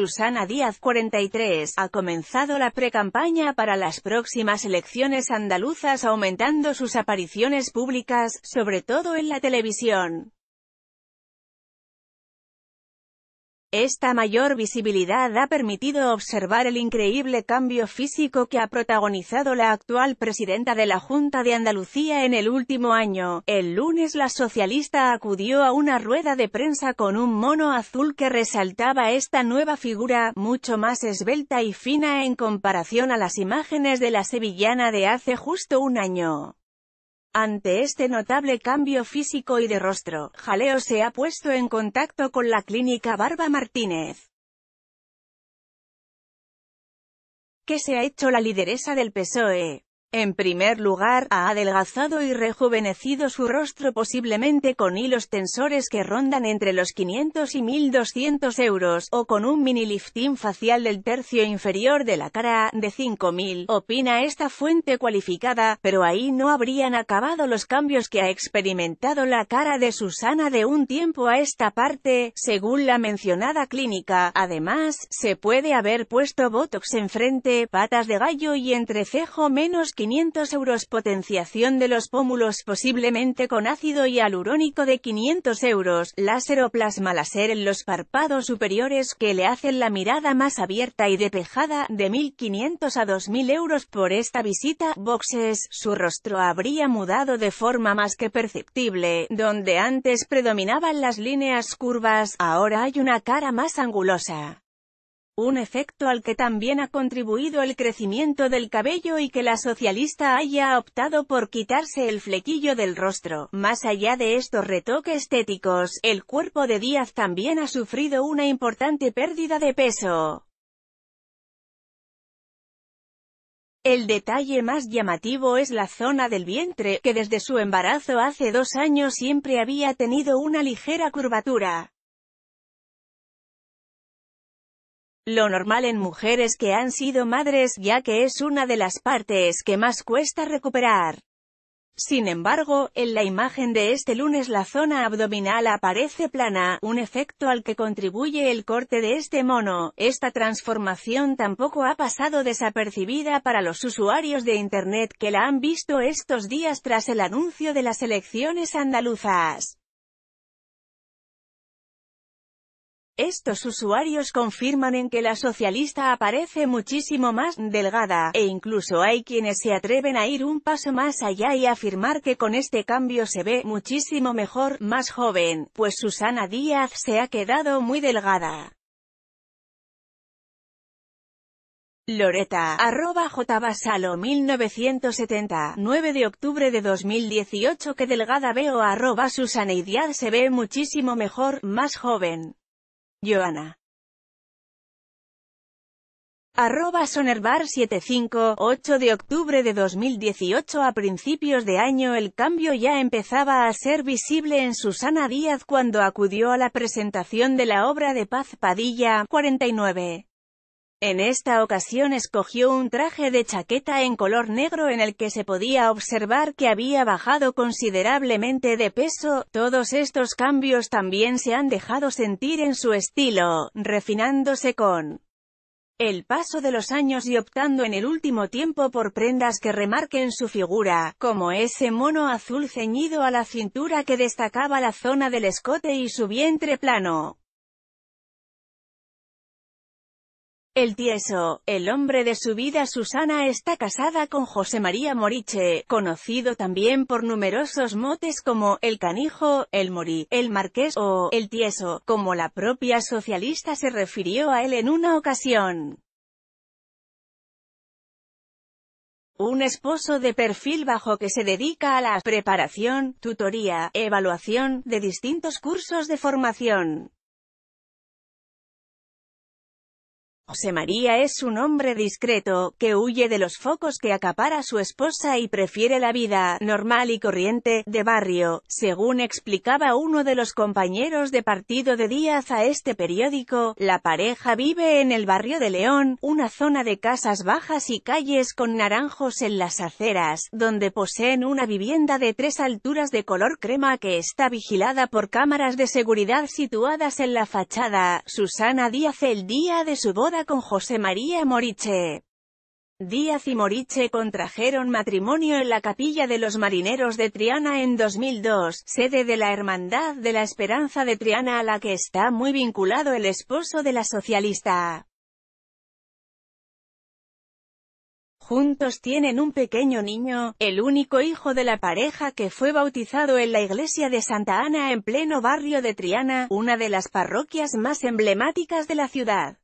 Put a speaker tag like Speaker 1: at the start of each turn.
Speaker 1: Susana Díaz 43 ha comenzado la precampaña para las próximas elecciones andaluzas aumentando sus apariciones públicas, sobre todo en la televisión. Esta mayor visibilidad ha permitido observar el increíble cambio físico que ha protagonizado la actual presidenta de la Junta de Andalucía en el último año. El lunes la socialista acudió a una rueda de prensa con un mono azul que resaltaba esta nueva figura, mucho más esbelta y fina en comparación a las imágenes de la sevillana de hace justo un año. Ante este notable cambio físico y de rostro, Jaleo se ha puesto en contacto con la clínica Barba Martínez, ¿Qué se ha hecho la lideresa del PSOE. En primer lugar, ha adelgazado y rejuvenecido su rostro posiblemente con hilos tensores que rondan entre los 500 y 1200 euros, o con un mini lifting facial del tercio inferior de la cara, de 5000, opina esta fuente cualificada, pero ahí no habrían acabado los cambios que ha experimentado la cara de Susana de un tiempo a esta parte, según la mencionada clínica, además, se puede haber puesto botox en frente, patas de gallo y entrecejo menos que 500 euros potenciación de los pómulos posiblemente con ácido hialurónico de 500 euros, láser o plasma láser en los párpados superiores que le hacen la mirada más abierta y despejada, de 1500 a 2000 euros por esta visita, boxes, su rostro habría mudado de forma más que perceptible, donde antes predominaban las líneas curvas, ahora hay una cara más angulosa un efecto al que también ha contribuido el crecimiento del cabello y que la socialista haya optado por quitarse el flequillo del rostro. Más allá de estos retoques estéticos, el cuerpo de Díaz también ha sufrido una importante pérdida de peso. El detalle más llamativo es la zona del vientre, que desde su embarazo hace dos años siempre había tenido una ligera curvatura. Lo normal en mujeres que han sido madres ya que es una de las partes que más cuesta recuperar. Sin embargo, en la imagen de este lunes la zona abdominal aparece plana, un efecto al que contribuye el corte de este mono. Esta transformación tampoco ha pasado desapercibida para los usuarios de Internet que la han visto estos días tras el anuncio de las elecciones andaluzas. Estos usuarios confirman en que la socialista aparece muchísimo más delgada, e incluso hay quienes se atreven a ir un paso más allá y afirmar que con este cambio se ve muchísimo mejor, más joven, pues Susana Díaz se ha quedado muy delgada. Loreta, arroba jbasalo 1970, 9 de octubre de 2018 que delgada veo arroba Susana Díaz se ve muchísimo mejor, más joven. Joana. Arroba 75, 8 de octubre de 2018 A principios de año el cambio ya empezaba a ser visible en Susana Díaz cuando acudió a la presentación de la obra de Paz Padilla, 49. En esta ocasión escogió un traje de chaqueta en color negro en el que se podía observar que había bajado considerablemente de peso, todos estos cambios también se han dejado sentir en su estilo, refinándose con el paso de los años y optando en el último tiempo por prendas que remarquen su figura, como ese mono azul ceñido a la cintura que destacaba la zona del escote y su vientre plano. El tieso, el hombre de su vida Susana está casada con José María Moriche, conocido también por numerosos motes como El Canijo, El Morí, El Marqués o El Tieso, como la propia socialista se refirió a él en una ocasión. un esposo de perfil bajo que se dedica a la preparación, tutoría, evaluación de distintos cursos de formación. José María es un hombre discreto, que huye de los focos que acapara su esposa y prefiere la vida, normal y corriente, de barrio, según explicaba uno de los compañeros de partido de Díaz a este periódico, la pareja vive en el barrio de León, una zona de casas bajas y calles con naranjos en las aceras, donde poseen una vivienda de tres alturas de color crema que está vigilada por cámaras de seguridad situadas en la fachada, Susana Díaz el día de su boda con José María Moriche. Díaz y Moriche contrajeron matrimonio en la capilla de los marineros de Triana en 2002, sede de la Hermandad de la Esperanza de Triana a la que está muy vinculado el esposo de la socialista. Juntos tienen un pequeño niño, el único hijo de la pareja que fue bautizado en la iglesia de Santa Ana en pleno barrio de Triana, una de las parroquias más emblemáticas de la ciudad.